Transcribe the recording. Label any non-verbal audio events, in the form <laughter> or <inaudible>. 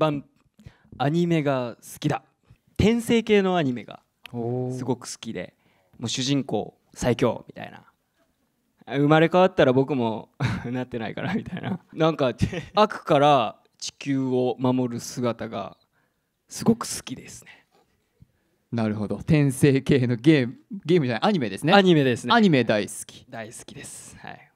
番アニメが好きだ転生系のアニメがすごく好きでもう主人公最強みたいな生まれ変わったら僕も <laughs> なってないからみたいななんか <laughs> 悪から地球を守る姿がすごく好きですねなるほど転生系のゲームゲームじゃないアニメですねアニメですねアニメ大好き大好きですはい